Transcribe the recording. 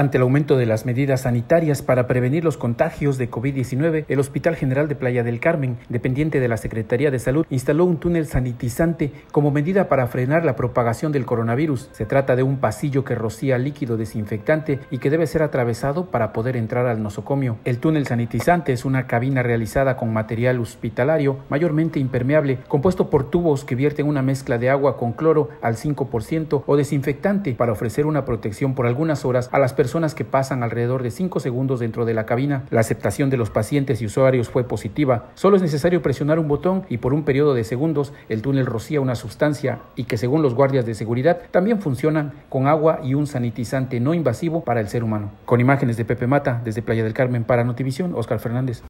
Ante el aumento de las medidas sanitarias para prevenir los contagios de COVID-19, el Hospital General de Playa del Carmen, dependiente de la Secretaría de Salud, instaló un túnel sanitizante como medida para frenar la propagación del coronavirus. Se trata de un pasillo que rocía líquido desinfectante y que debe ser atravesado para poder entrar al nosocomio. El túnel sanitizante es una cabina realizada con material hospitalario mayormente impermeable, compuesto por tubos que vierten una mezcla de agua con cloro al 5% o desinfectante para ofrecer una protección por algunas horas a las personas personas que pasan alrededor de cinco segundos dentro de la cabina. La aceptación de los pacientes y usuarios fue positiva. Solo es necesario presionar un botón y por un periodo de segundos el túnel rocía una sustancia y que según los guardias de seguridad también funcionan con agua y un sanitizante no invasivo para el ser humano. Con imágenes de Pepe Mata desde Playa del Carmen para Notivisión, Oscar Fernández.